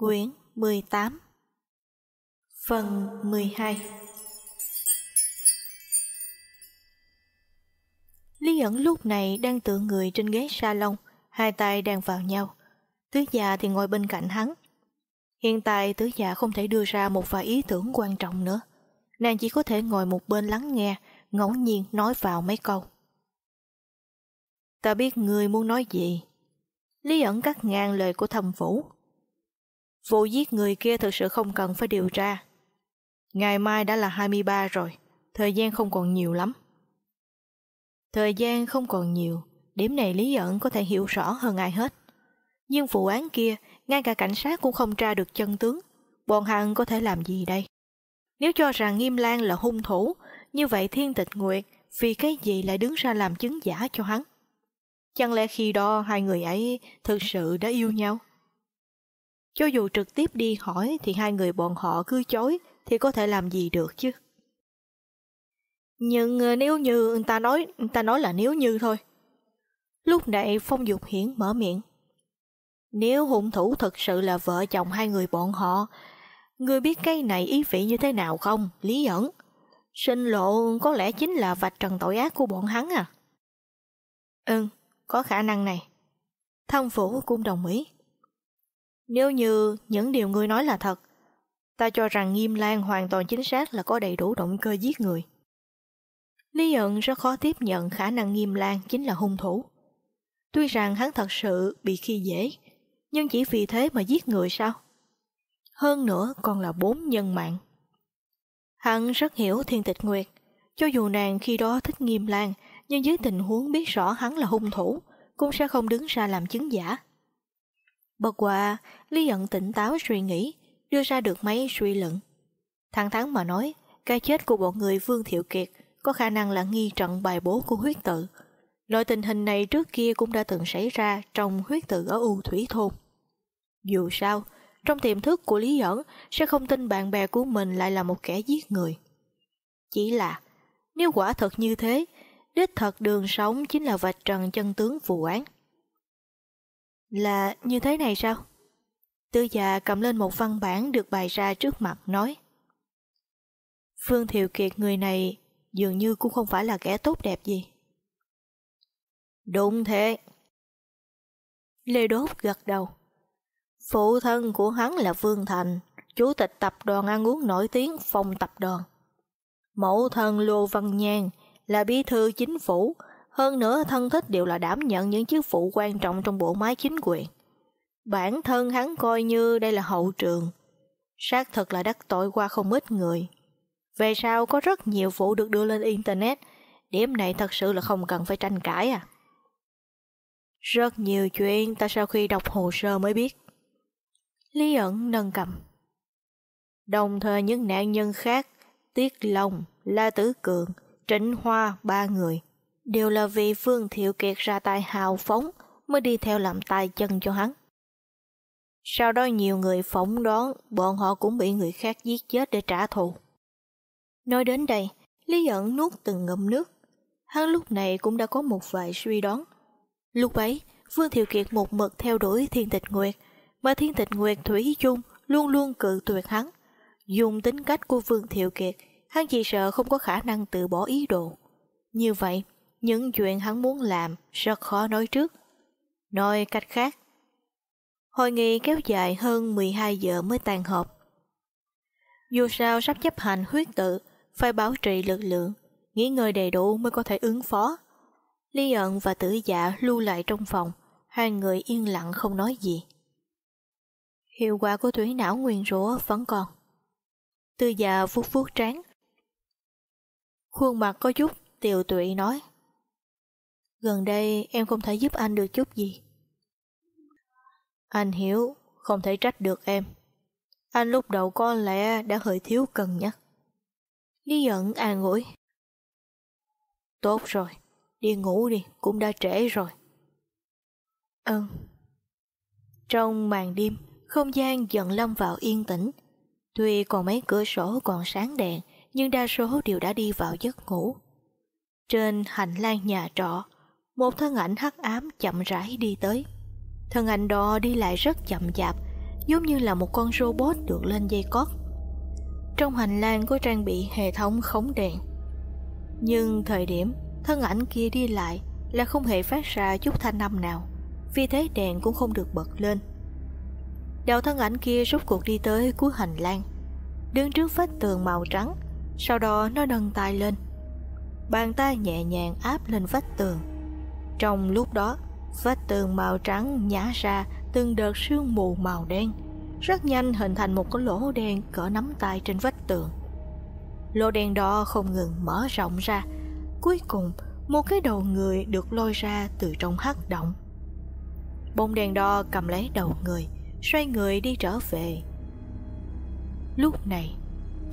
Quyển 18 Phần 12 Lý ẩn lúc này đang tựa người trên ghế salon, hai tay đang vào nhau. Tứ già thì ngồi bên cạnh hắn. Hiện tại tứ già không thể đưa ra một vài ý tưởng quan trọng nữa. Nàng chỉ có thể ngồi một bên lắng nghe, ngẫu nhiên nói vào mấy câu. Ta biết người muốn nói gì. Lý ẩn cắt ngang lời của thầm vũ, Vụ giết người kia thực sự không cần phải điều tra. Ngày mai đã là 23 rồi, thời gian không còn nhiều lắm. Thời gian không còn nhiều, điểm này Lý Ẩn có thể hiểu rõ hơn ai hết. Nhưng vụ án kia, ngay cả cảnh sát cũng không tra được chân tướng, bọn hắn có thể làm gì đây? Nếu cho rằng Nghiêm Lan là hung thủ, như vậy Thiên Tịch Nguyệt vì cái gì lại đứng ra làm chứng giả cho hắn? Chẳng lẽ khi đó hai người ấy thực sự đã yêu nhau? Cho dù trực tiếp đi hỏi thì hai người bọn họ cứ chối thì có thể làm gì được chứ. Nhưng ờ, nếu như người ta nói, người ta nói là nếu như thôi. Lúc này Phong Dục Hiển mở miệng. Nếu hung thủ thật sự là vợ chồng hai người bọn họ, người biết cây này ý vị như thế nào không, Lý ẩn? Sinh lộ có lẽ chính là vạch trần tội ác của bọn hắn à? Ừ, có khả năng này. Thâm phủ cũng đồng ý. Nếu như những điều ngươi nói là thật, ta cho rằng Nghiêm Lan hoàn toàn chính xác là có đầy đủ động cơ giết người. Lý Ẩn rất khó tiếp nhận khả năng Nghiêm Lan chính là hung thủ. Tuy rằng hắn thật sự bị khi dễ, nhưng chỉ vì thế mà giết người sao? Hơn nữa còn là bốn nhân mạng. Hắn rất hiểu Thiên Tịch Nguyệt, cho dù nàng khi đó thích Nghiêm Lan, nhưng dưới tình huống biết rõ hắn là hung thủ, cũng sẽ không đứng ra làm chứng giả. Bất quả, Lý ẩn tỉnh táo suy nghĩ, đưa ra được mấy suy luận. Thẳng thắn mà nói, cái chết của bọn người Vương Thiệu Kiệt có khả năng là nghi trận bài bố của huyết tự. Loại tình hình này trước kia cũng đã từng xảy ra trong huyết tự ở U Thủy Thôn. Dù sao, trong tiềm thức của Lý Dẫn sẽ không tin bạn bè của mình lại là một kẻ giết người. Chỉ là, nếu quả thật như thế, đích thật đường sống chính là vạch trần chân tướng vụ án. Là như thế này sao? Tư già cầm lên một văn bản được bày ra trước mặt nói. Phương Thiệu Kiệt người này dường như cũng không phải là kẻ tốt đẹp gì. Đúng thế. Lê Đốt gật đầu. Phụ thân của hắn là Vương Thành, chủ tịch tập đoàn ăn uống nổi tiếng Phong tập đoàn. Mẫu thân Lô Văn Nhan là bí thư chính phủ hơn nữa thân thích đều là đảm nhận những chức vụ quan trọng trong bộ máy chính quyền. Bản thân hắn coi như đây là hậu trường. Xác thực là đắc tội qua không ít người. Về sau có rất nhiều vụ được đưa lên Internet, điểm này thật sự là không cần phải tranh cãi à. Rất nhiều chuyện ta sau khi đọc hồ sơ mới biết. Lý ẩn nâng cầm. Đồng thời những nạn nhân khác, Tiết Long, La Tử Cường, Trịnh Hoa ba người đều là vì Vương Thiệu Kiệt ra tay hào phóng mới đi theo làm tay chân cho hắn. Sau đó nhiều người phỏng đoán bọn họ cũng bị người khác giết chết để trả thù. Nói đến đây, Lý ẩn nuốt từng ngậm nước. Hắn lúc này cũng đã có một vài suy đoán. Lúc ấy, Vương Thiệu Kiệt một mực theo đuổi Thiên Tịch Nguyệt, mà Thiên Tịch Nguyệt Thủy chung luôn luôn cự tuyệt hắn. Dùng tính cách của Vương Thiệu Kiệt, hắn chỉ sợ không có khả năng từ bỏ ý đồ. Như vậy, những chuyện hắn muốn làm rất khó nói trước. Nói cách khác, hội nghị kéo dài hơn 12 giờ mới tan họp. Dù sao sắp chấp hành huyết tự, phải bảo trì lực lượng, nghỉ ngơi đầy đủ mới có thể ứng phó. ly ẩn và tử dạ lưu lại trong phòng, hai người yên lặng không nói gì. Hiệu quả của thủy não nguyên rủa vẫn còn. Tư già dạ vuốt vuốt trán. Khuôn mặt có chút tiều tụy nói. Gần đây em không thể giúp anh được chút gì. Anh hiểu, không thể trách được em. Anh lúc đầu có lẽ đã hơi thiếu cân nhắc. Lý giận an ủi. Tốt rồi, đi ngủ đi, cũng đã trễ rồi. Ừ. Trong màn đêm, không gian dần lâm vào yên tĩnh. Tuy còn mấy cửa sổ còn sáng đèn, nhưng đa số đều đã đi vào giấc ngủ. Trên hành lang nhà trọ, một thân ảnh hắc ám chậm rãi đi tới. Thân ảnh đó đi lại rất chậm chạp, giống như là một con robot được lên dây cót. Trong hành lang có trang bị hệ thống khống đèn. Nhưng thời điểm thân ảnh kia đi lại là không hề phát ra chút thanh âm nào, vì thế đèn cũng không được bật lên. đầu thân ảnh kia rút cuộc đi tới cuối hành lang, đứng trước vách tường màu trắng, sau đó nó nâng tay lên. Bàn tay nhẹ nhàng áp lên vách tường trong lúc đó, vách tường màu trắng nhả ra từng đợt sương mù màu đen, rất nhanh hình thành một cái lỗ đen cỡ nắm tay trên vách tường. Lỗ đen đó không ngừng mở rộng ra, cuối cùng một cái đầu người được lôi ra từ trong hắc động. Bông đèn đo cầm lấy đầu người, xoay người đi trở về. Lúc này,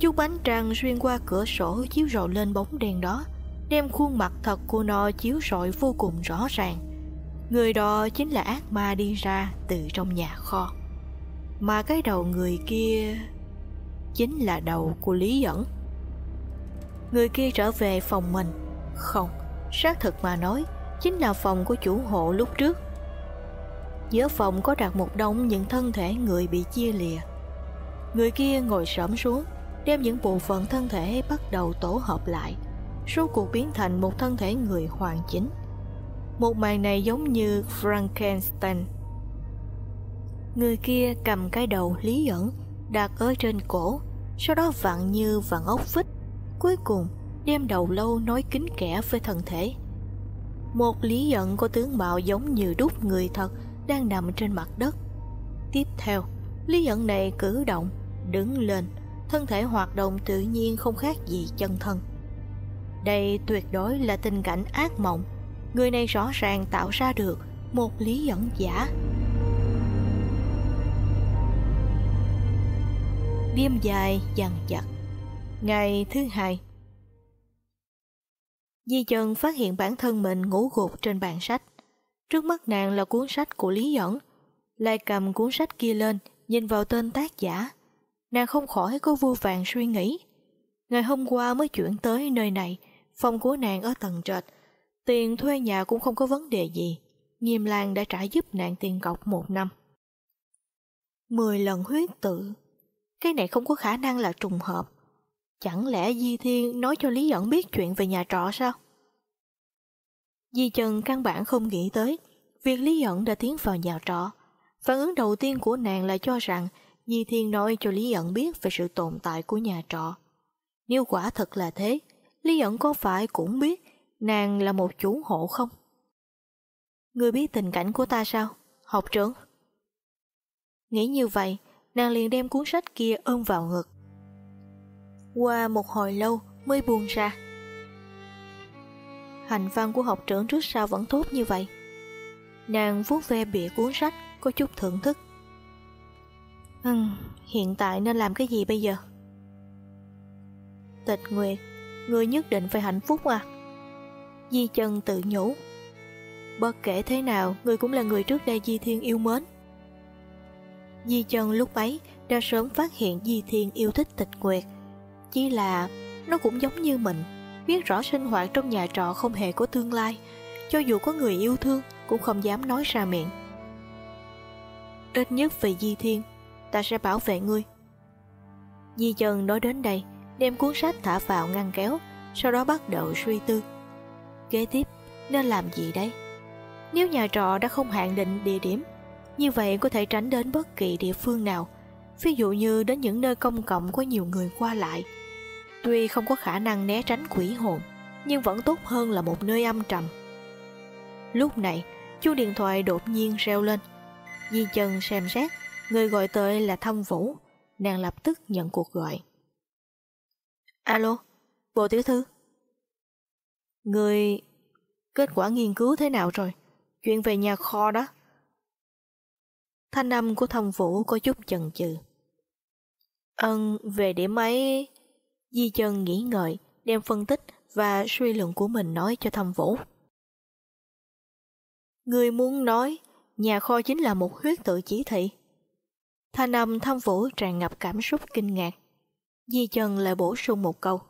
chú ánh trăng xuyên qua cửa sổ chiếu rọi lên bóng đèn đó, đem khuôn mặt thật của nó chiếu rọi vô cùng rõ ràng. Người đó chính là ác ma đi ra từ trong nhà kho. Mà cái đầu người kia chính là đầu của Lý Dẫn. Người kia trở về phòng mình. Không, xác thực mà nói, chính là phòng của chủ hộ lúc trước. Giữa phòng có đặt một đống những thân thể người bị chia lìa. Người kia ngồi sẫm xuống, đem những bộ phận thân thể bắt đầu tổ hợp lại – rốt cuộc biến thành một thân thể người hoàn chỉnh. Một màn này giống như Frankenstein. Người kia cầm cái đầu lý dẫn đặt ở trên cổ, sau đó vặn như vặn ốc vít, cuối cùng đem đầu lâu nói kín kẽ với thân thể. Một lý dẫn có tướng mạo giống như đúc người thật đang nằm trên mặt đất. Tiếp theo, lý dẫn này cử động, đứng lên, thân thể hoạt động tự nhiên không khác gì chân thân. Đây tuyệt đối là tình cảnh ác mộng Người này rõ ràng tạo ra được Một lý dẫn giả Đêm dài dằn chặt Ngày thứ hai Di chân phát hiện bản thân mình ngủ gục trên bàn sách Trước mắt nàng là cuốn sách của Lý Dẫn Lai cầm cuốn sách kia lên Nhìn vào tên tác giả Nàng không khỏi có vô vàng suy nghĩ Ngày hôm qua mới chuyển tới nơi này Phòng của nàng ở tầng trệt, tiền thuê nhà cũng không có vấn đề gì. Nghiêm lang đã trả giúp nàng tiền cọc một năm. Mười lần huyết tự, cái này không có khả năng là trùng hợp. Chẳng lẽ Di Thiên nói cho Lý Dẫn biết chuyện về nhà trọ sao? Di Trần căn bản không nghĩ tới việc Lý Dẫn đã tiến vào nhà trọ. Phản ứng đầu tiên của nàng là cho rằng Di Thiên nói cho Lý Dẫn biết về sự tồn tại của nhà trọ. Nếu quả thật là thế, Lý ẩn có phải cũng biết nàng là một chủ hộ không? Ngươi biết tình cảnh của ta sao, học trưởng? Nghĩ như vậy, nàng liền đem cuốn sách kia ôm vào ngực. Qua một hồi lâu mới buông ra. Hành văn của học trưởng trước sau vẫn tốt như vậy. Nàng vuốt ve bìa cuốn sách có chút thưởng thức. Ừm, hiện tại nên làm cái gì bây giờ? Tịch Nguyệt ngươi nhất định phải hạnh phúc à di chân tự nhủ bất kể thế nào ngươi cũng là người trước đây di thiên yêu mến di chân lúc ấy đã sớm phát hiện di thiên yêu thích tịch nguyệt chỉ là nó cũng giống như mình biết rõ sinh hoạt trong nhà trọ không hề có tương lai cho dù có người yêu thương cũng không dám nói ra miệng ít nhất vì di thiên ta sẽ bảo vệ ngươi di chân nói đến đây đem cuốn sách thả vào ngăn kéo, sau đó bắt đầu suy tư. Kế tiếp, nên làm gì đây? Nếu nhà trọ đã không hạn định địa điểm, như vậy có thể tránh đến bất kỳ địa phương nào, ví dụ như đến những nơi công cộng có nhiều người qua lại. Tuy không có khả năng né tránh quỷ hồn, nhưng vẫn tốt hơn là một nơi âm trầm. Lúc này, chu điện thoại đột nhiên reo lên. Di chân xem xét, người gọi tới là Thâm Vũ, nàng lập tức nhận cuộc gọi. Alo, Bộ Tiểu Thư? Người... Kết quả nghiên cứu thế nào rồi? Chuyện về nhà kho đó. Thanh âm của thông vũ có chút chần chừ. Ân, về điểm ấy... Di chân nghĩ ngợi, đem phân tích và suy luận của mình nói cho thâm vũ. Người muốn nói, nhà kho chính là một huyết tự chỉ thị. Thanh âm thâm vũ tràn ngập cảm xúc kinh ngạc. Di Trần lại bổ sung một câu.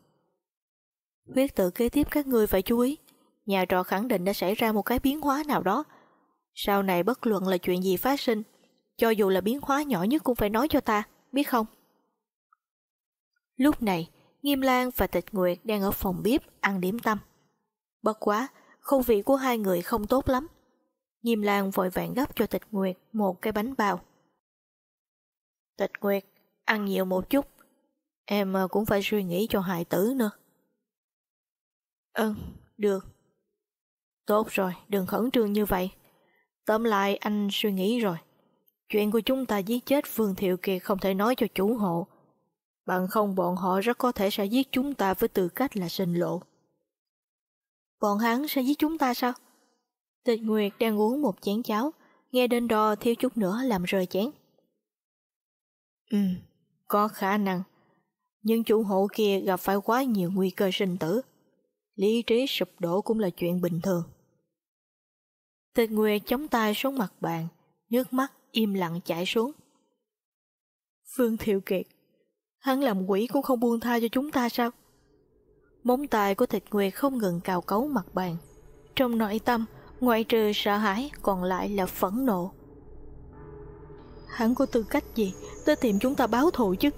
Huyết tự kế tiếp các người phải chú ý, nhà trò khẳng định đã xảy ra một cái biến hóa nào đó. Sau này bất luận là chuyện gì phát sinh, cho dù là biến hóa nhỏ nhất cũng phải nói cho ta, biết không? Lúc này, Nghiêm Lan và Tịch Nguyệt đang ở phòng bếp ăn điểm tâm. Bất quá, không vị của hai người không tốt lắm. Nghiêm Lan vội vàng gấp cho Tịch Nguyệt một cái bánh bao. Tịch Nguyệt, ăn nhiều một chút, Em ờ, cũng phải suy nghĩ cho hài tử nữa. Ừ, được. Tốt rồi, đừng khẩn trương như vậy. Tóm lại anh suy nghĩ rồi. Chuyện của chúng ta giết chết Phương Thiệu Kiệt không thể nói cho chủ hộ. Bằng không bọn họ rất có thể sẽ giết chúng ta với tư cách là sinh lộ. Bọn hắn sẽ giết chúng ta sao? Tịch Nguyệt đang uống một chén cháo, nghe đến đo thiếu chút nữa làm rơi chén. Ừ, có khả năng nhưng chủ hộ kia gặp phải quá nhiều nguy cơ sinh tử. Lý trí sụp đổ cũng là chuyện bình thường. Tịch Nguyệt chống tay xuống mặt bàn, nước mắt im lặng chảy xuống. Phương Thiệu Kiệt, hắn làm quỷ cũng không buông tha cho chúng ta sao? Móng tay của Tịch Nguyệt không ngừng cào cấu mặt bàn. Trong nội tâm, ngoại trừ sợ hãi còn lại là phẫn nộ. Hắn có tư cách gì tới tìm chúng ta báo thù chứ?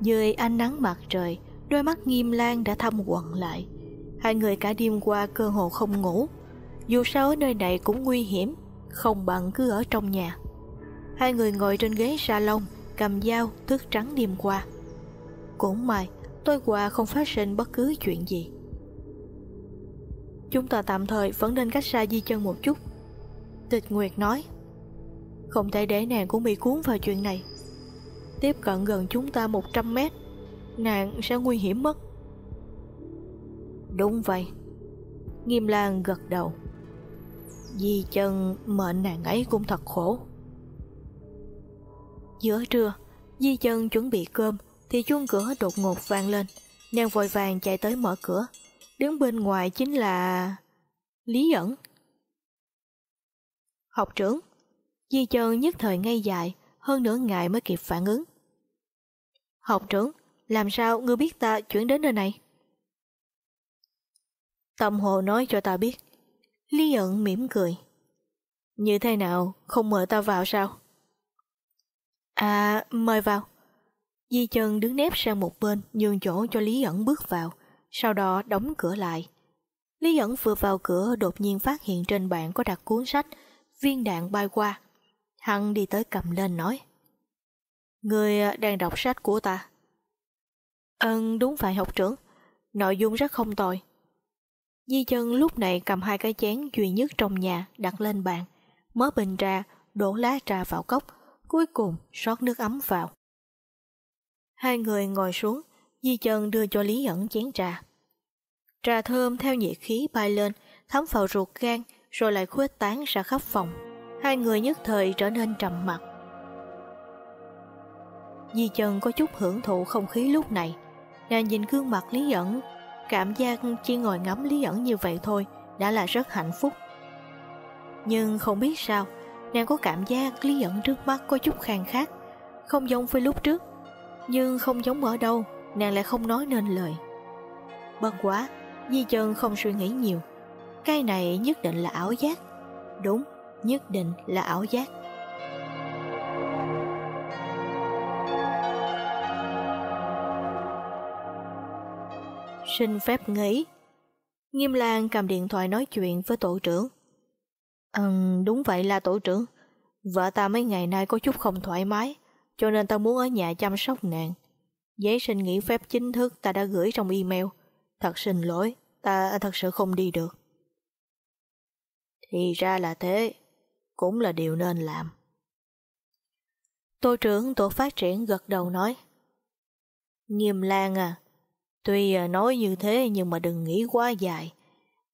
Dưới ánh nắng mặt trời, đôi mắt nghiêm lan đã thâm quặn lại. Hai người cả đêm qua cơ hồ không ngủ. Dù sao ở nơi này cũng nguy hiểm, không bằng cứ ở trong nhà. Hai người ngồi trên ghế salon, cầm dao, tước trắng đêm qua. Cũng may, tôi qua không phát sinh bất cứ chuyện gì. Chúng ta tạm thời vẫn nên cách xa Di chân một chút. Tịch Nguyệt nói, không thể để nàng cũng bị cuốn vào chuyện này tiếp cận gần chúng ta 100 mét, nạn sẽ nguy hiểm mất. Đúng vậy. Nghiêm Lan gật đầu. Di chân mệnh nàng ấy cũng thật khổ. Giữa trưa, Di chân chuẩn bị cơm thì chuông cửa đột ngột vang lên. Nàng vội vàng chạy tới mở cửa. Đứng bên ngoài chính là... Lý ẩn. Học trưởng, Di chân nhất thời ngay dài hơn nửa ngày mới kịp phản ứng. Học trưởng, làm sao ngươi biết ta chuyển đến nơi này? Tâm hồ nói cho ta biết. Lý ẩn mỉm cười. Như thế nào, không mời ta vào sao? À, mời vào. Di chân đứng nép sang một bên, nhường chỗ cho Lý ẩn bước vào, sau đó đóng cửa lại. Lý ẩn vừa vào cửa đột nhiên phát hiện trên bàn có đặt cuốn sách, viên đạn bay qua. Hắn đi tới cầm lên nói. Người à, đang đọc sách của ta. Ơn đúng phải học trưởng, nội dung rất không tồi. Di chân lúc này cầm hai cái chén duy nhất trong nhà đặt lên bàn, mở bình trà, đổ lá trà vào cốc, cuối cùng rót nước ấm vào. Hai người ngồi xuống, Di chân đưa cho Lý ẩn chén trà. Trà thơm theo nhiệt khí bay lên, thấm vào ruột gan, rồi lại khuếch tán ra khắp phòng. Hai người nhất thời trở nên trầm mặc. Di chân có chút hưởng thụ không khí lúc này Nàng nhìn gương mặt Lý ẩn Cảm giác chỉ ngồi ngắm Lý ẩn như vậy thôi Đã là rất hạnh phúc Nhưng không biết sao Nàng có cảm giác Lý ẩn trước mắt có chút khang khác Không giống với lúc trước Nhưng không giống ở đâu Nàng lại không nói nên lời Bần quá Di chân không suy nghĩ nhiều Cái này nhất định là ảo giác Đúng, nhất định là ảo giác xin phép nghỉ. Nghiêm Lan cầm điện thoại nói chuyện với tổ trưởng. Ừ, đúng vậy là tổ trưởng. Vợ ta mấy ngày nay có chút không thoải mái, cho nên ta muốn ở nhà chăm sóc nàng. Giấy xin nghỉ phép chính thức ta đã gửi trong email. Thật xin lỗi, ta thật sự không đi được. Thì ra là thế, cũng là điều nên làm. Tổ trưởng tổ phát triển gật đầu nói. Nghiêm Lan à, Tuy à, nói như thế nhưng mà đừng nghĩ quá dài.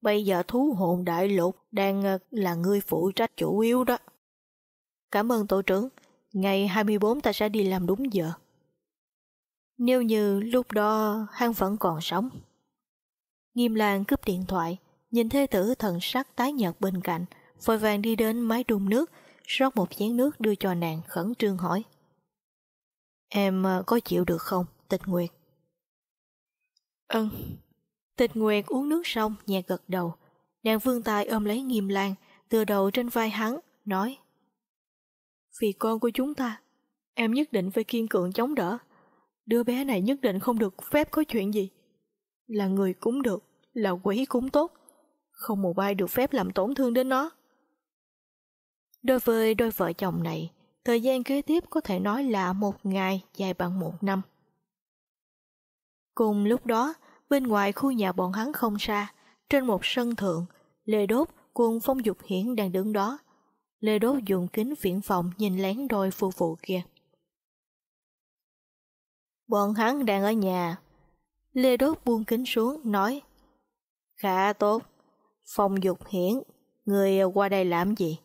Bây giờ thú hồn đại lục đang à, là người phụ trách chủ yếu đó. Cảm ơn tổ trưởng, ngày 24 ta sẽ đi làm đúng giờ. Nếu như lúc đó hắn vẫn còn sống. Nghiêm Lan cướp điện thoại, nhìn thế tử thần sắc tái nhợt bên cạnh, vội vàng đi đến máy đun nước, rót một chén nước đưa cho nàng khẩn trương hỏi. Em à, có chịu được không, tịch nguyệt? Ừ. Tịch Nguyệt uống nước xong, nhẹ gật đầu. Nàng vương tay ôm lấy nghiêm lan, tựa đầu trên vai hắn, nói. Vì con của chúng ta, em nhất định phải kiên cường chống đỡ. Đứa bé này nhất định không được phép có chuyện gì. Là người cũng được, là quỷ cũng tốt. Không một ai được phép làm tổn thương đến nó. Đối với đôi vợ chồng này, thời gian kế tiếp có thể nói là một ngày dài bằng một năm. Cùng lúc đó, bên ngoài khu nhà bọn hắn không xa, trên một sân thượng, Lê Đốt cùng Phong Dục Hiển đang đứng đó. Lê Đốt dùng kính viễn vọng nhìn lén đôi phu phụ kia. Bọn hắn đang ở nhà. Lê Đốt buông kính xuống, nói Khá tốt. Phong Dục Hiển, người qua đây làm gì?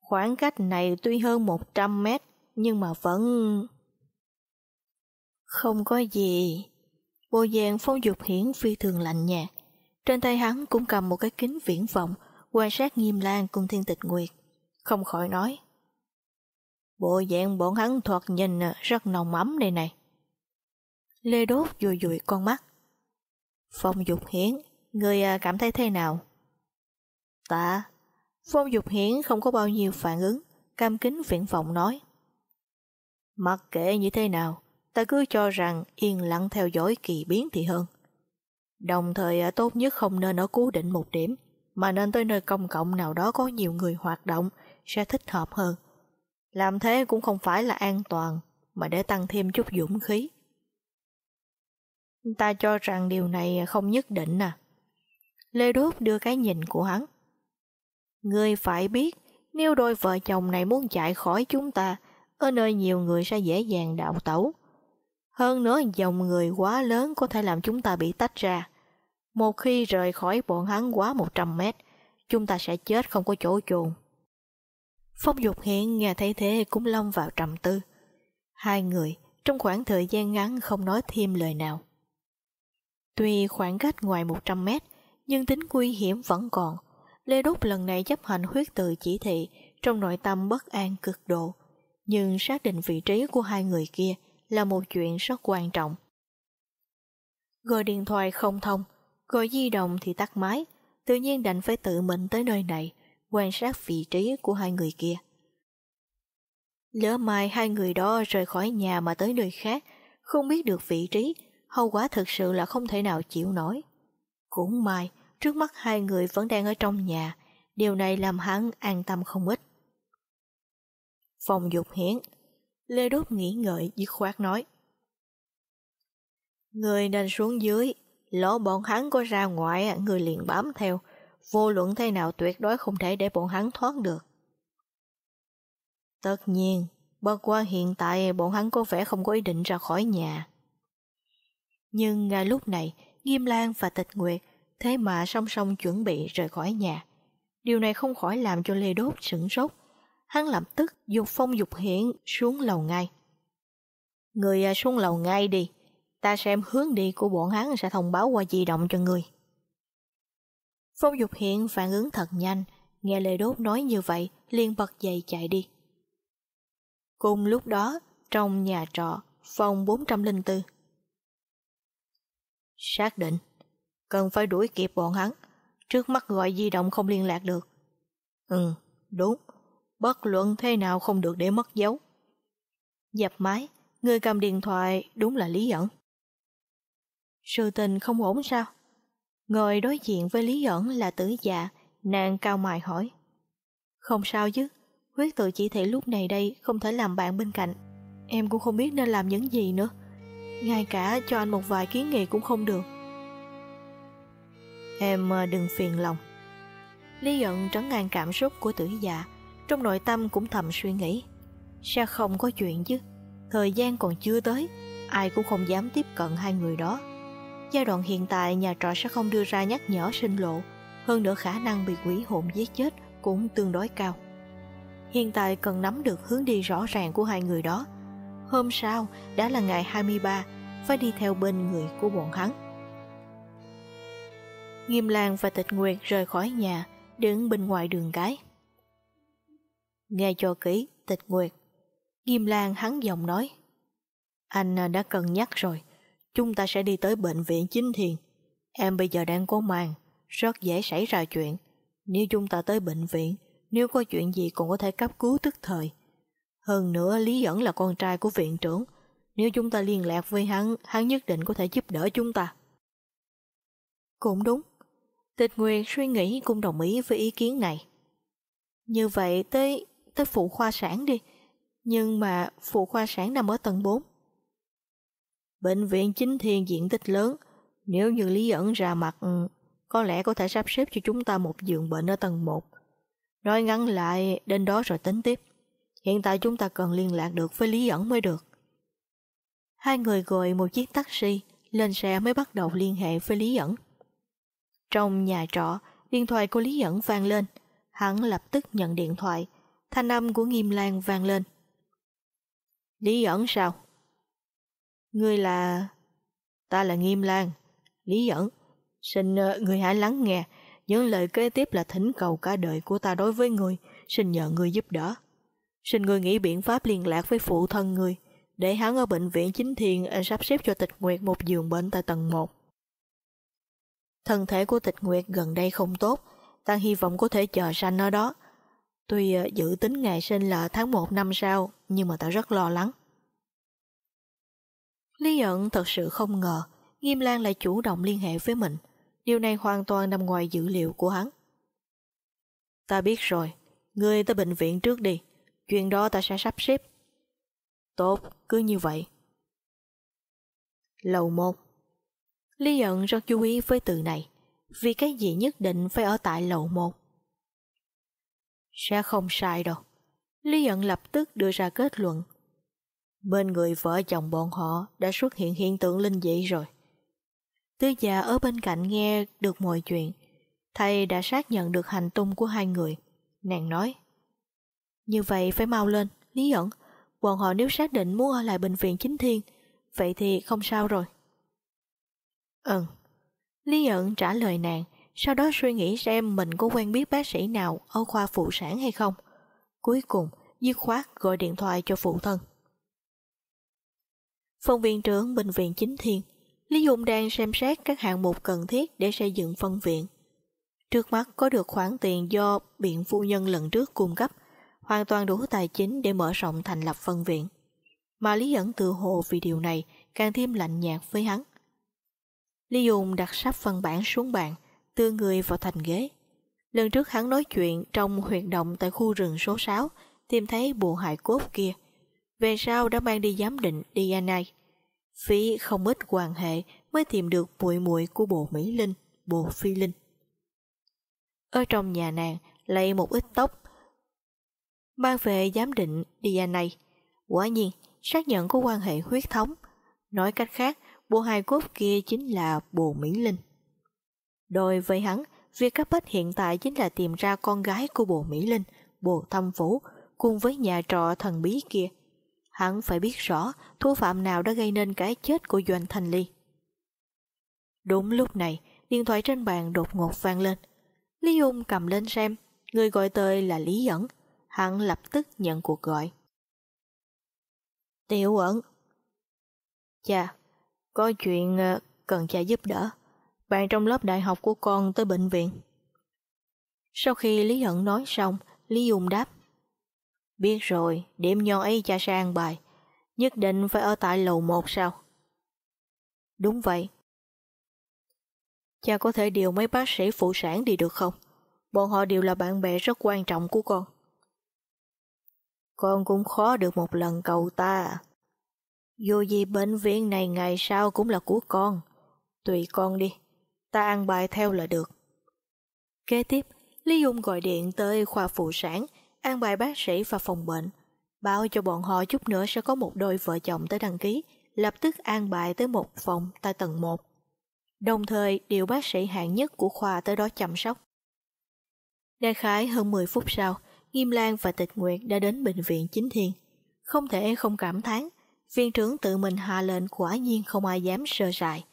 Khoảng cách này tuy hơn 100 mét, nhưng mà vẫn... Không có gì, Bộ dạng phong dục hiển phi thường lạnh nhạt. Trên tay hắn cũng cầm một cái kính viễn vọng, quan sát nghiêm lan cùng thiên tịch nguyệt. Không khỏi nói. Bộ dạng bọn hắn thoạt nhìn à, rất nồng ấm đây này. Lê Đốt vùi vùi con mắt. Phong dục hiển, người à, cảm thấy thế nào? Tạ. Phong dục hiển không có bao nhiêu phản ứng, cam kính viễn vọng nói. Mặc kệ như thế nào, ta cứ cho rằng yên lặng theo dõi kỳ biến thì hơn. Đồng thời à, tốt nhất không nên ở cố định một điểm, mà nên tới nơi công cộng nào đó có nhiều người hoạt động sẽ thích hợp hơn. Làm thế cũng không phải là an toàn, mà để tăng thêm chút dũng khí. Ta cho rằng điều này không nhất định à. Lê Đốt đưa cái nhìn của hắn. Ngươi phải biết, nếu đôi vợ chồng này muốn chạy khỏi chúng ta, ở nơi nhiều người sẽ dễ dàng đạo tẩu, hơn nữa dòng người quá lớn có thể làm chúng ta bị tách ra. Một khi rời khỏi bọn hắn quá 100 mét, chúng ta sẽ chết không có chỗ chôn. Phong Dục Hiện nghe thấy thế cũng lông vào trầm tư. Hai người trong khoảng thời gian ngắn không nói thêm lời nào. Tuy khoảng cách ngoài 100 mét, nhưng tính nguy hiểm vẫn còn. Lê Đúc lần này chấp hành huyết từ chỉ thị trong nội tâm bất an cực độ, nhưng xác định vị trí của hai người kia – là một chuyện rất quan trọng. Gọi điện thoại không thông, gọi di động thì tắt máy, tự nhiên đành phải tự mình tới nơi này, quan sát vị trí của hai người kia. Lỡ mai hai người đó rời khỏi nhà mà tới nơi khác, không biết được vị trí, hậu quả thực sự là không thể nào chịu nổi. Cũng may, trước mắt hai người vẫn đang ở trong nhà, điều này làm hắn an tâm không ít. Phòng dục hiến Lê Đốt nghĩ ngợi dứt khoát nói. Người nên xuống dưới, lỡ bọn hắn có ra ngoài, người liền bám theo, vô luận thế nào tuyệt đối không thể để bọn hắn thoát được. Tất nhiên, bất qua hiện tại bọn hắn có vẻ không có ý định ra khỏi nhà. Nhưng ngay lúc này, Nghiêm Lan và Tịch Nguyệt thế mà song song chuẩn bị rời khỏi nhà. Điều này không khỏi làm cho Lê Đốt sửng sốt hắn lập tức dục phong dục hiển xuống lầu ngay. Người à, xuống lầu ngay đi, ta xem hướng đi của bọn hắn sẽ thông báo qua di động cho người. Phong dục hiện phản ứng thật nhanh, nghe lời Đốt nói như vậy, liền bật dậy chạy đi. Cùng lúc đó, trong nhà trọ, phòng 404. Xác định, cần phải đuổi kịp bọn hắn, trước mắt gọi di động không liên lạc được. Ừ, đúng bất luận thế nào không được để mất dấu. Dập máy, người cầm điện thoại đúng là Lý Dẫn. Sự tình không ổn sao? Ngồi đối diện với Lý Dẫn là tử dạ, nàng cao mài hỏi. Không sao chứ, huyết tự chỉ thị lúc này đây không thể làm bạn bên cạnh. Em cũng không biết nên làm những gì nữa. Ngay cả cho anh một vài kiến nghị cũng không được. Em ờ, đừng phiền lòng. Lý Dẫn trấn ngang cảm xúc của tử dạ, trong nội tâm cũng thầm suy nghĩ sao không có chuyện chứ Thời gian còn chưa tới Ai cũng không dám tiếp cận hai người đó Giai đoạn hiện tại nhà trọ sẽ không đưa ra nhắc nhở sinh lộ Hơn nữa khả năng bị quỷ hồn giết chết cũng tương đối cao Hiện tại cần nắm được hướng đi rõ ràng của hai người đó Hôm sau đã là ngày 23 Phải đi theo bên người của bọn hắn Nghiêm Lan và Tịch Nguyệt rời khỏi nhà Đứng bên ngoài đường cái Nghe cho kỹ, tịch nguyệt. Nghiêm Lan hắn giọng nói. Anh à, đã cân nhắc rồi. Chúng ta sẽ đi tới bệnh viện chính thiền. Em bây giờ đang có màng, rất dễ xảy ra chuyện. Nếu chúng ta tới bệnh viện, nếu có chuyện gì cũng có thể cấp cứu tức thời. Hơn nữa Lý Dẫn là con trai của viện trưởng. Nếu chúng ta liên lạc với hắn, hắn nhất định có thể giúp đỡ chúng ta. Cũng đúng. Tịch Nguyệt suy nghĩ cũng đồng ý với ý kiến này. Như vậy tới tới phụ khoa sản đi. Nhưng mà phụ khoa sản nằm ở tầng 4. Bệnh viện chính thiên diện tích lớn, nếu như Lý ẩn ra mặt, ừ, có lẽ có thể sắp xếp cho chúng ta một giường bệnh ở tầng 1. Nói ngắn lại, đến đó rồi tính tiếp. Hiện tại chúng ta cần liên lạc được với Lý ẩn mới được. Hai người gọi một chiếc taxi, lên xe mới bắt đầu liên hệ với Lý ẩn. Trong nhà trọ, điện thoại của Lý ẩn vang lên, hắn lập tức nhận điện thoại, thanh âm của nghiêm lan vang lên lý dẫn sao ngươi là ta là nghiêm lan lý dẫn. xin ờ, người hãy lắng nghe những lời kế tiếp là thỉnh cầu cả đời của ta đối với người xin nhờ người giúp đỡ xin người nghĩ biện pháp liên lạc với phụ thân người để hắn ở bệnh viện chính thiền ờ, sắp xếp cho tịch nguyệt một giường bệnh tại tầng 1. Thân thể của tịch nguyệt gần đây không tốt, ta hy vọng có thể chờ sanh ở đó, Tuy ờ, dự tính ngày sinh là tháng 1 năm sau, nhưng mà tao rất lo lắng. Lý ẩn thật sự không ngờ Nghiêm Lan lại chủ động liên hệ với mình. Điều này hoàn toàn nằm ngoài dữ liệu của hắn. Ta biết rồi, ngươi tới bệnh viện trước đi. Chuyện đó ta sẽ sắp xếp. Tốt, cứ như vậy. Lầu 1 Lý ẩn rất chú ý với từ này, vì cái gì nhất định phải ở tại lầu 1 sẽ không sai đâu. Lý ẩn lập tức đưa ra kết luận. Bên người vợ chồng bọn họ đã xuất hiện hiện tượng linh dị rồi. Tứ già ở bên cạnh nghe được mọi chuyện. Thầy đã xác nhận được hành tung của hai người. Nàng nói. Như vậy phải mau lên, Lý ẩn. Bọn họ nếu xác định muốn ở lại bệnh viện chính thiên, vậy thì không sao rồi. Ừ. Lý ẩn trả lời nàng, sau đó suy nghĩ xem mình có quen biết bác sĩ nào ở khoa phụ sản hay không. Cuối cùng, dứt khoát gọi điện thoại cho phụ thân. Phân viện trưởng Bệnh viện Chính Thiên Lý Dung đang xem xét các hạng mục cần thiết để xây dựng phân viện. Trước mắt có được khoản tiền do biện phu nhân lần trước cung cấp, hoàn toàn đủ tài chính để mở rộng thành lập phân viện. Mà Lý ẩn tự hồ vì điều này càng thêm lạnh nhạt với hắn. Lý Dung đặt sắp phân bản xuống bàn, đưa người vào thành ghế. Lần trước hắn nói chuyện trong huyệt động tại khu rừng số 6, tìm thấy bộ hài cốt kia. Về sau đã mang đi giám định DNA. Phí không ít quan hệ mới tìm được bụi muội của bộ Mỹ Linh, bộ Phi Linh. Ở trong nhà nàng lấy một ít tóc, mang về giám định DNA. Quả nhiên, xác nhận có quan hệ huyết thống. Nói cách khác, bộ hài cốt kia chính là bộ Mỹ Linh. Đối với hắn, việc cấp bách hiện tại chính là tìm ra con gái của bộ Mỹ Linh, bộ Thâm phủ cùng với nhà trọ thần bí kia. Hắn phải biết rõ thủ phạm nào đã gây nên cái chết của Doanh Thanh Ly. Đúng lúc này, điện thoại trên bàn đột ngột vang lên. Lý Ung cầm lên xem, người gọi tới là Lý Ẩn. Hắn lập tức nhận cuộc gọi. Tiểu ẩn. Chà, có chuyện ờ, cần cha giúp đỡ bạn trong lớp đại học của con tới bệnh viện. Sau khi Lý Hận nói xong, Lý Dung đáp. Biết rồi, điểm nho ấy cha sang bài, nhất định phải ở tại lầu một sao? Đúng vậy. Cha có thể điều mấy bác sĩ phụ sản đi được không? Bọn họ đều là bạn bè rất quan trọng của con. Con cũng khó được một lần cầu ta Dù gì bệnh viện này ngày sau cũng là của con. Tùy con đi ta ăn bài theo là được. Kế tiếp, Lý Dung gọi điện tới khoa phụ sản, an bài bác sĩ và phòng bệnh, báo cho bọn họ chút nữa sẽ có một đôi vợ chồng tới đăng ký, lập tức an bài tới một phòng tại tầng 1. Đồng thời điều bác sĩ hạng nhất của khoa tới đó chăm sóc. Đại khái hơn 10 phút sau, Nghiêm Lan và Tịch Nguyệt đã đến bệnh viện chính thiên. Không thể không cảm thán, viên trưởng tự mình hạ lệnh quả nhiên không ai dám sơ sài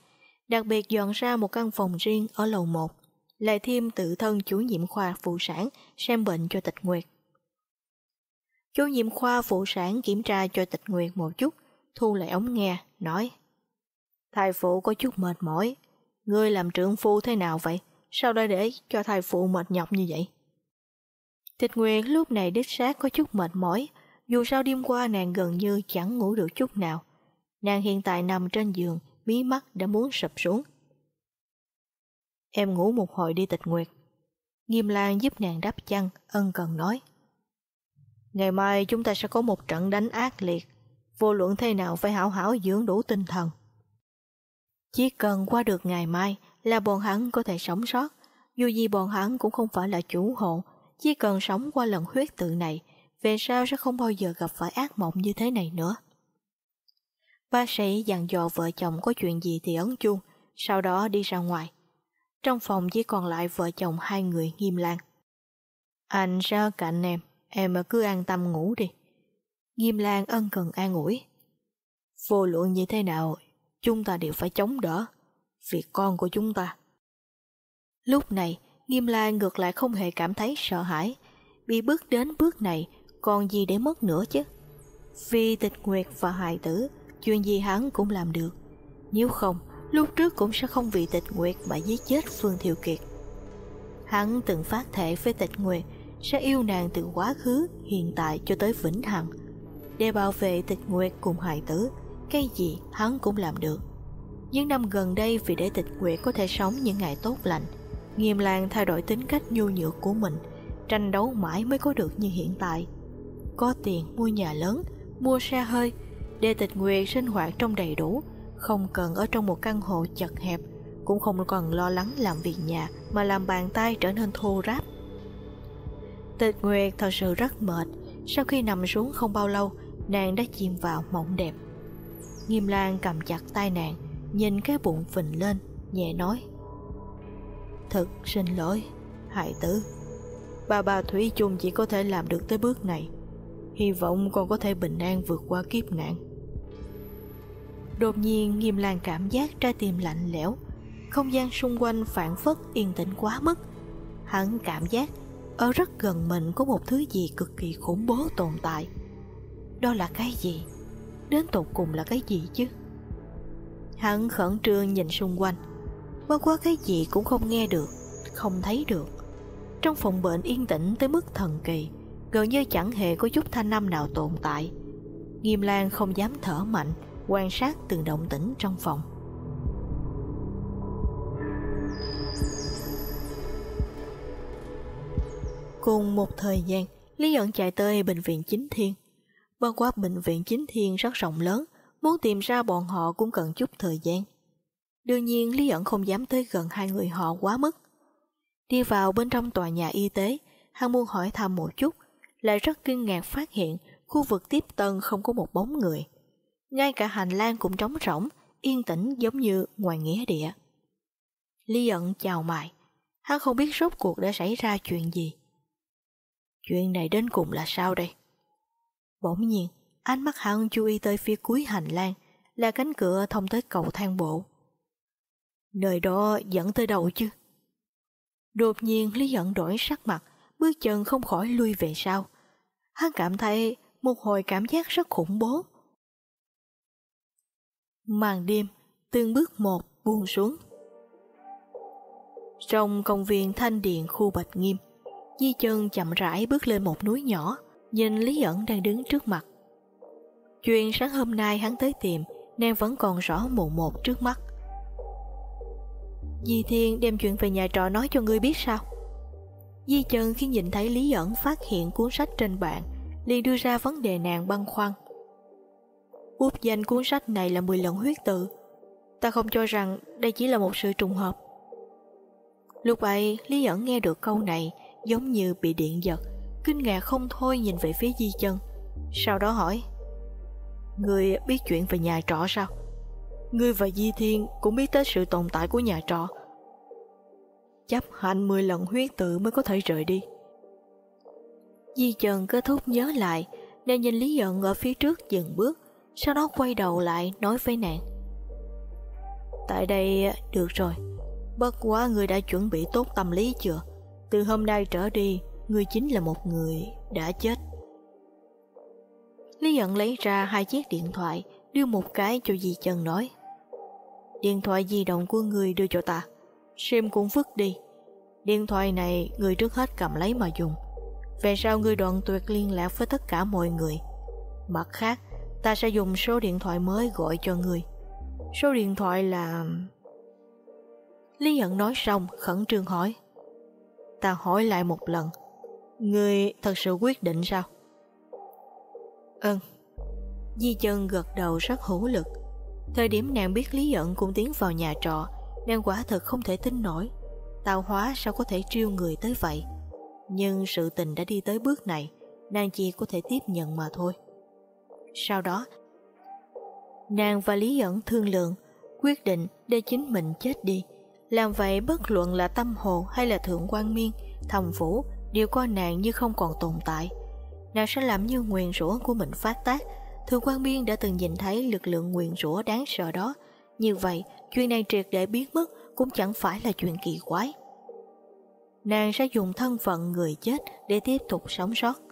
đặc biệt dọn ra một căn phòng riêng ở lầu 1. lại thêm tự thân chủ nhiệm khoa phụ sản xem bệnh cho Tịch Nguyệt. Chủ nhiệm khoa phụ sản kiểm tra cho Tịch Nguyệt một chút, thu lại ống nghe, nói thầy phụ có chút mệt mỏi, ngươi làm trưởng phu thế nào vậy? Sao đã để cho thầy phụ mệt nhọc như vậy? Tịch Nguyệt lúc này đích xác có chút mệt mỏi, dù sao đêm qua nàng gần như chẳng ngủ được chút nào. Nàng hiện tại nằm trên giường, mí mắt đã muốn sập xuống. Em ngủ một hồi đi tịch nguyệt. Nghiêm Lan giúp nàng đắp chăn, ân cần nói. Ngày mai chúng ta sẽ có một trận đánh ác liệt, vô luận thế nào phải hảo hảo dưỡng đủ tinh thần. Chỉ cần qua được ngày mai là bọn hắn có thể sống sót, dù gì bọn hắn cũng không phải là chủ hộ, chỉ cần sống qua lần huyết tự này, về sau sẽ không bao giờ gặp phải ác mộng như thế này nữa. Bác sĩ dặn dò vợ chồng có chuyện gì thì ấn chuông, sau đó đi ra ngoài. Trong phòng chỉ còn lại vợ chồng hai người nghiêm lan. Anh ra cạnh em, em cứ an tâm ngủ đi. Nghiêm Lan ân cần an ủi. Vô luận như thế nào, chúng ta đều phải chống đỡ. Vì con của chúng ta. Lúc này, Nghiêm Lan ngược lại không hề cảm thấy sợ hãi. Bị bước đến bước này, còn gì để mất nữa chứ? Vì tịch nguyệt và hài tử chuyện gì hắn cũng làm được. Nếu không, lúc trước cũng sẽ không vì tịch nguyệt mà giết chết Phương Thiệu Kiệt. Hắn từng phát thể với tịch nguyệt sẽ yêu nàng từ quá khứ, hiện tại cho tới vĩnh hằng. Để bảo vệ tịch nguyệt cùng hài tử, cái gì hắn cũng làm được. Những năm gần đây vì để tịch nguyệt có thể sống những ngày tốt lành, nghiêm lan thay đổi tính cách nhu nhược của mình, tranh đấu mãi mới có được như hiện tại. Có tiền mua nhà lớn, mua xe hơi, đê tịch nguyện sinh hoạt trong đầy đủ, không cần ở trong một căn hộ chật hẹp, cũng không cần lo lắng làm việc nhà mà làm bàn tay trở nên thô ráp. Tịch Nguyệt thật sự rất mệt, sau khi nằm xuống không bao lâu, nàng đã chìm vào mộng đẹp. Nghiêm Lan cầm chặt tay nàng, nhìn cái bụng phình lên, nhẹ nói. Thật xin lỗi, hại tử. Bà bà Thủy chung chỉ có thể làm được tới bước này hy vọng con có thể bình an vượt qua kiếp nạn đột nhiên nghiêm lan cảm giác trái tim lạnh lẽo không gian xung quanh phản phất yên tĩnh quá mức hắn cảm giác ở rất gần mình có một thứ gì cực kỳ khủng bố tồn tại đó là cái gì đến tột cùng là cái gì chứ hắn khẩn trương nhìn xung quanh bất quá cái gì cũng không nghe được không thấy được trong phòng bệnh yên tĩnh tới mức thần kỳ gần như chẳng hề có chút thanh âm nào tồn tại. Nghiêm Lan không dám thở mạnh, quan sát từng động tĩnh trong phòng. Cùng một thời gian, Lý ẩn chạy tới bệnh viện chính thiên. Bao quát bệnh viện chính thiên rất rộng lớn, muốn tìm ra bọn họ cũng cần chút thời gian. Đương nhiên Lý ẩn không dám tới gần hai người họ quá mức. Đi vào bên trong tòa nhà y tế, hắn muốn hỏi thăm một chút lại rất kinh ngạc phát hiện khu vực tiếp tân không có một bóng người. Ngay cả hành lang cũng trống rỗng, yên tĩnh giống như ngoài nghĩa địa. Lý ẩn chào mày, hắn không biết rốt cuộc đã xảy ra chuyện gì. Chuyện này đến cùng là sao đây? Bỗng nhiên, ánh mắt hắn chú ý tới phía cuối hành lang, là cánh cửa thông tới cầu thang bộ. Nơi đó dẫn tới đâu chứ? Đột nhiên Lý Dẫn đổi sắc mặt, bước chân không khỏi lui về sau, hắn cảm thấy một hồi cảm giác rất khủng bố. Màn đêm, từng bước một buông xuống. Trong công viên thanh điện khu Bạch Nghiêm, Di Chân chậm rãi bước lên một núi nhỏ, nhìn Lý ẩn đang đứng trước mặt. Chuyện sáng hôm nay hắn tới tìm, nàng vẫn còn rõ mụ một trước mắt. Di Thiên đem chuyện về nhà trọ nói cho ngươi biết sao? Di Trần khi nhìn thấy Lý ẩn phát hiện cuốn sách trên bàn, liền đưa ra vấn đề nàng băn khoăn. Bút danh cuốn sách này là 10 lần huyết tự. Ta không cho rằng đây chỉ là một sự trùng hợp. Lúc ấy, Lý ẩn nghe được câu này giống như bị điện giật, kinh ngạc không thôi nhìn về phía Di Chân. Sau đó hỏi, Người biết chuyện về nhà trọ sao? Ngươi và Di Thiên cũng biết tới sự tồn tại của nhà trọ chấp hành 10 lần huyết tự mới có thể rời đi. Di Trần kết thúc nhớ lại, nên nhìn Lý Dận ở phía trước dừng bước, sau đó quay đầu lại nói với nàng. Tại đây được rồi, bất quá người đã chuẩn bị tốt tâm lý chưa? Từ hôm nay trở đi, người chính là một người đã chết. Lý Dận lấy ra hai chiếc điện thoại, đưa một cái cho Di Trần nói. Điện thoại di động của người đưa cho ta. Sim cũng vứt đi Điện thoại này người trước hết cầm lấy mà dùng Về sau người đoạn tuyệt liên lạc với tất cả mọi người Mặt khác Ta sẽ dùng số điện thoại mới gọi cho người Số điện thoại là... Lý nhận nói xong khẩn trương hỏi Ta hỏi lại một lần người thật sự quyết định sao? Ơn ừ. Di chân gật đầu rất hữu lực Thời điểm nàng biết Lý nhận cũng tiến vào nhà trọ nàng quả thật không thể tin nổi Tạo hóa sao có thể triêu người tới vậy Nhưng sự tình đã đi tới bước này Nàng chỉ có thể tiếp nhận mà thôi Sau đó Nàng và Lý Dẫn thương lượng Quyết định để chính mình chết đi Làm vậy bất luận là tâm hồn hay là thượng quan miên Thầm vũ đều coi nàng như không còn tồn tại Nàng sẽ làm như nguyền rủa của mình phát tác Thượng quan miên đã từng nhìn thấy lực lượng nguyền rủa đáng sợ đó như vậy, chuyện này triệt để biết mất cũng chẳng phải là chuyện kỳ quái. Nàng sẽ dùng thân phận người chết để tiếp tục sống sót.